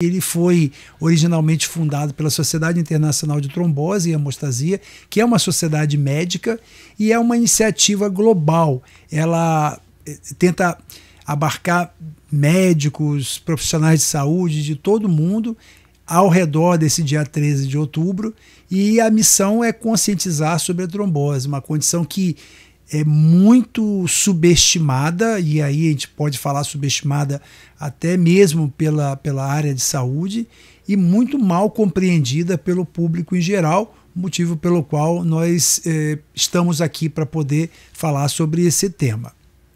Ele foi originalmente fundado pela Sociedade Internacional de Trombose e Hemostasia, que é uma sociedade médica e é uma iniciativa global. Ela eh, tenta abarcar médicos, profissionais de saúde de todo mundo ao redor desse dia 13 de outubro, e a missão é conscientizar sobre a trombose, uma condição que é muito subestimada, e aí a gente pode falar subestimada até mesmo pela, pela área de saúde, e muito mal compreendida pelo público em geral, motivo pelo qual nós eh, estamos aqui para poder falar sobre esse tema.